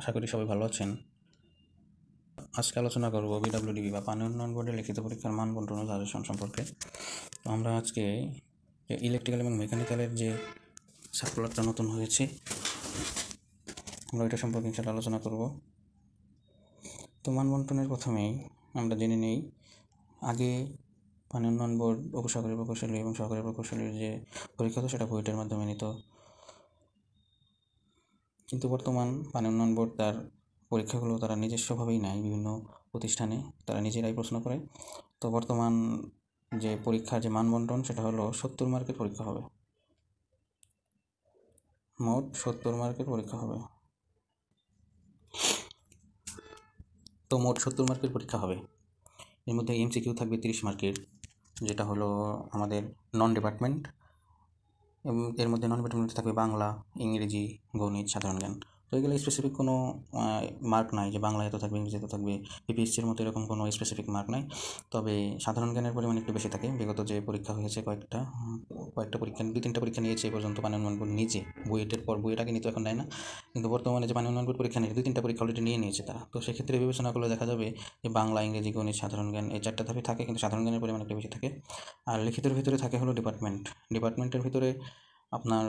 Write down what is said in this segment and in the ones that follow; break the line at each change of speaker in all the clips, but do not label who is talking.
আশা করি সবাই ভালো আছেন আজকে আলোচনা করব বিডাব্লিউডিবি বা পানি উন্নয়ন বোর্ডের লিখিত পরীক্ষার মান বন্টন সাজেশন সম্পর্কে তো আমরা আজকে ইলেকট্রিক্যাল এবং মেকানিক্যালের যে সার্কুলারটা নতুন হয়েছে আমরা এটা সম্পর্কে সেটা আলোচনা করব তো মান বন্টনের প্রথমেই আমরা জেনে নেই আগে পানি উন্নয়ন বোর্ড উপসহকারী প্রকৌশলী এবং সহকারী প্রকৌশলীর যে পরীক্ষা তো সেটা বইটের মাধ্যমে নিত কিন্তু বর্তমান পানি উন্নয়ন বোর্ড তার পরীক্ষাগুলো তারা নিজস্বভাবেই নেয় বিভিন্ন প্রতিষ্ঠানে তারা নিজেরাই প্রশ্ন করে তো বর্তমান যে পরীক্ষার যে মানবন্টন সেটা হলো সত্তর মার্কের পরীক্ষা হবে মোট সত্তর মার্কের পরীক্ষা হবে তো মোট সত্তর মার্কের পরীক্ষা হবে এর মধ্যে এমসিকিউ থাকবে তিরিশ মার্কের যেটা হলো আমাদের নন ডিপার্টমেন্ট এবং এর মধ্যে নন ব্যাটমিন্টন থাকবে বাংলা ইংরেজি গণিত সাধারণ জ্ঞান তো এগুলো স্পেসিফিক কোনো মার্ক নাই যে বাংলা এত থাকবে ইংরেজি এত থাকবে পিপিএসসির মতো এরকম কোনো স্পেসিফিক মার্ক নাই তবে সাধারণ জ্ঞানের পরিমাণ একটু বেশি থাকে বিগত যে পরীক্ষা হয়েছে কয়েকটা কয়েকটা পরীক্ষা দু তিনটা পরীক্ষা নিয়েছে এ পর্যন্ত পানি উন্নয়ন বোর্ড নিজে বুয়েটের পর বুয়েটাকে নিতে এখন নেয় না কিন্তু বর্তমানে যে পানি অনুমান বোর্ড পরীক্ষা নিয়ে দুই তিনটা পরীক্ষা অলরেডি নিয়ে নিয়েছে তারা তো সেক্ষেত্রে বিবেচনা করলে দেখা যাবে যে বাংলা ইংরেজি গণিত সাধারণ জ্ঞান এই চারটা ধাপে থাকে কিন্তু সাধারণ জ্ঞানের পরিমাণ একটু বেশি থাকে আর লিখিতের ভিতরে থাকে হলো ডিপার্টমেন্ট ডিপার্টমেন্টের ভিতরে আপনার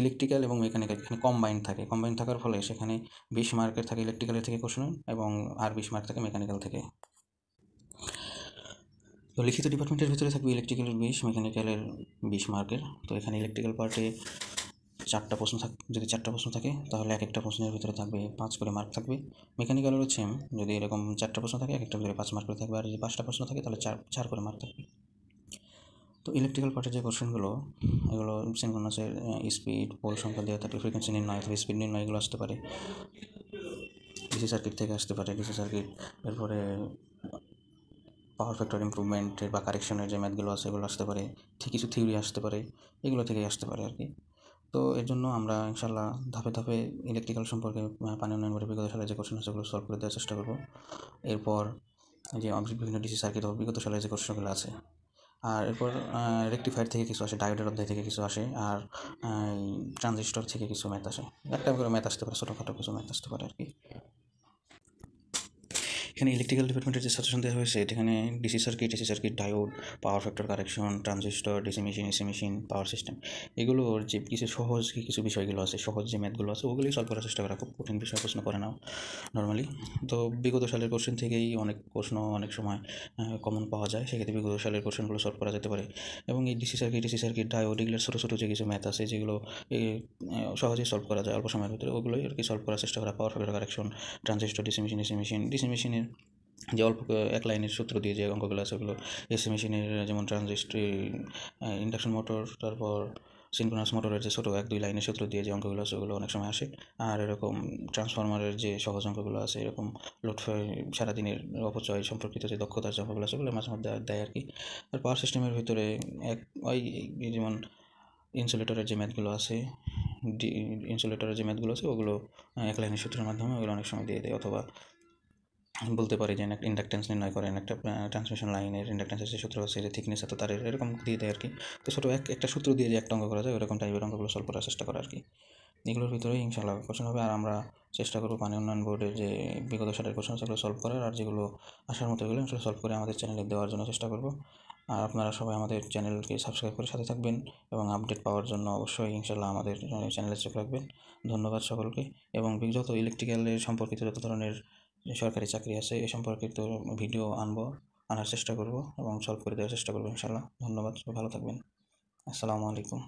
ইলেকট্রিক্যাল এবং মেকানিক্যাল এখানে কম্বাইন্ড থাকে কম্বাইন্ড থাকার ফলে সেখানে বিশ মার্কের থাকে ইলেকট্রিক্যালের থেকে কোশ্চেন এবং আর বিশ মার্ক থাকে মেকানিক্যাল থেকে তো লিখিত ডিপার্টমেন্টের ভিতরে থাকবে ইলেকট্রিক্যালের বিশ মেকানিক্যালের বিশ মার্কের তো এখানে ইলেকট্রিক্যাল পার্টে চারটা প্রশ্ন থাক যদি চারটা প্রশ্ন থাকে তাহলে এক একটা প্রশ্নের ভিতরে থাকবে পাঁচ করে মার্ক থাকবে মেকানিক্যালেরও সেম যদি এরকম চারটা প্রশ্ন থাকে এক একটা ভিতরে পাঁচ মার্ক করে থাকবে আর যদি পাঁচটা প্রশ্ন থাকে তাহলে চার চার করে মার্ক থাকবে তো ইলেকট্রিক্যাল পার্টের যে কোশ্চেনগুলো এগুলো সিনক্রোনাসের স্পিড পোল সংখ্যা দিয়ে তারপরে ফ্রিকোয়েন্সি নির্ণয় অথবা স্পিড নির্ণয় এগুলো আসতে পারে ডিসি সার্কিট থেকে আসতে পারে ডিসি সার্কিট এরপরে পাওয়ার ফ্যাক্টর ইম্প্রুভমেন্টের বা কারেকশনের যে ম্যাথগুলো আছে এগুলো আসতে পারে ঠিক কিছু থিওরি আসতে পারে এগুলো থেকেই আসতে পারে আর কি তো এর জন্য আমরা ইনশাল্লাহ ধাপে ধাপে ইলেকট্রিক্যাল সম্পর্কে পানি উন্নয়ন করে বিগত সালে যে কোশ্চেন আছে সেগুলো সলভ করে দেওয়ার চেষ্টা করবো এরপর যে বিভিন্ন ডিসি সার্কিট বিগত সালে যে কোশ্চেনগুলো আছে আর এরপর রেকটিফায়ার থেকে কিছু আসে ডায়োডের অধ্যায় থেকে কিছু আসে আর ট্রানজিস্টর থেকে কিছু ম্যাথ আসে একটা করে ম্যাথ আসতে পারে ছোটোখাটো কিছু ম্যাথ আসতে পারে আর কি এখানে ইলেকট্রিক্যাল ডিপার্টমেন্টের যে সাজেশন দেওয়া হয়েছে এখানে DC circuit AC circuit diode power factor correction transistor DC machine AC machine power system এগুলোর যে কিছু সহজ কিছু বিষয়গুলো আছে সহজ যে ম্যাথগুলো আছে ওগুলোই সলভ করার চেষ্টা করা খুব কঠিন বিষয় প্রশ্ন করে নাও নর্মালি তো বিগত সালের কোশ্চেন থেকেই অনেক প্রশ্ন অনেক সময় কমন পাওয়া যায় সেক্ষেত্রে বিগত সালের কোশ্চেনগুলো সলভ করা যেতে পারে এবং এই DC circuit AC circuit diode এগুলোর ছোটো ছোটো যে কিছু ম্যাথ আছে যেগুলো সহজেই সলভ করা যায় অল্প সময়ের ভিতরে ওগুলোই আর কি সলভ করার চেষ্টা করা power factor correction transistor DC machine AC machine DC মেশিনের যে অল্প এক লাইনের সূত্র দিয়ে যে অঙ্কগুলো আছে ওগুলো এসি মেশিনের যেমন ট্রানজিস্ট্রি ইন্ডাকশন মোটর তারপর সিনকোনাস মোটরের যে ছোটো এক দুই লাইনের সূত্র দিয়ে যে অঙ্কগুলো আছে ওগুলো অনেক সময় আসে আর এরকম ট্রান্সফরমারের যে সহজ অঙ্কগুলো আছে এরকম লোড সারাদিনের অপচয় সম্পর্কিত যে দক্ষতার যে অঙ্কগুলো আছে ওগুলো মাঝে মধ্যে দেয় আর কি আর পাওয়ার সিস্টেমের ভিতরে এক ওই যেমন ইনসুলেটরের যে ম্যাথগুলো আছে ইনসুলেটরের যে ম্যাথগুলো আছে ওগুলো এক লাইনের সূত্রের মাধ্যমে ওগুলো অনেক সময় দিয়ে দেয় অথবা বলতে পারি যে ইন্ডাকটেন্স নির্ণয় করেন একটা ট্রান্সমিশন লাইনের ইন্ডাকটেন্সের যে সূত্র আছে যে থিকনেস এত তার এরকম দিয়ে দেয় আর কি তো ছোটো এক একটা সূত্র দিয়ে যে একটা অঙ্ক করা যায় ওরকম টাইপের অঙ্কগুলো সলভ করার চেষ্টা করা আর কি এগুলোর ভিতরেই ইনশাল্লাহ কোশ্চেন হবে আর আমরা চেষ্টা করবো পানি মানে উন্নয়ন বোর্ডের যে বিগত সালের কোশ্চেন সেগুলো সলভ করার আর যেগুলো আসার মতো এগুলো সেগুলো সলভ করে আমাদের চ্যানেলে দেওয়ার জন্য চেষ্টা করবো আর আপনারা সবাই আমাদের চ্যানেলকে সাবস্ক্রাইব করে সাথে থাকবেন এবং আপডেট পাওয়ার জন্য অবশ্যই ইনশাল্লাহ আমাদের চ্যানেলে চোখ রাখবেন ধন্যবাদ সকলকে এবং যত ইলেকট্রিক্যালের সম্পর্কিত যত ধরনের সরকারি চাকরি আছে এ সম্পর্কে তো ভিডিও আনবো আনার চেষ্টা করব এবং সলভ করে দেওয়ার চেষ্টা করবো ইনশাল্লাহ ধন্যবাদ ভালো থাকবেন আসসালামু আলাইকুম